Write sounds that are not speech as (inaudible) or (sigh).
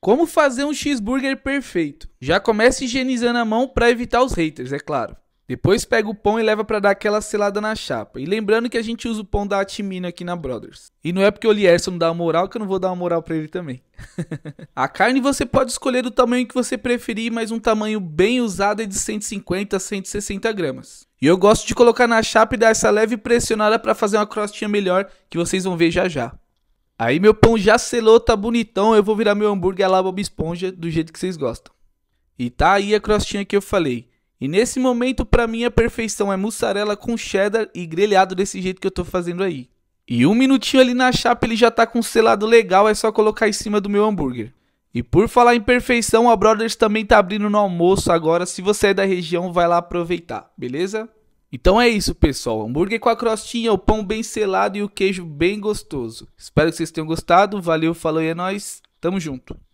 Como fazer um cheeseburger perfeito? Já começa higienizando a mão para evitar os haters, é claro. Depois pega o pão e leva para dar aquela selada na chapa. E lembrando que a gente usa o pão da Atimino aqui na Brothers. E não é porque o Lierson não dá uma moral que eu não vou dar uma moral para ele também. (laughs) a carne você pode escolher do tamanho que você preferir, mas um tamanho bem usado é de 150 a 160 gramas. E eu gosto de colocar na chapa e dar essa leve pressionada para fazer uma crostinha melhor, que vocês vão ver já já. Aí meu pão já selou, tá bonitão. Eu vou virar meu hambúrguer lá Bob Esponja do jeito que vocês gostam. E tá aí a crostinha que eu falei. E nesse momento, para mim, a perfeição é mussarela com cheddar e grelhado desse jeito que eu tô fazendo aí. E um minutinho ali na chapa ele já tá com um selado legal, é só colocar em cima do meu hambúrguer. E por falar em perfeição, a Brothers também tá abrindo no almoço agora. Se você é da região, vai lá aproveitar, beleza? Então é isso, pessoal. Hambúrguer com a crostinha, o pão bem selado e o queijo bem gostoso. Espero que vocês tenham gostado. Valeu, falou e é nóis. Tamo junto.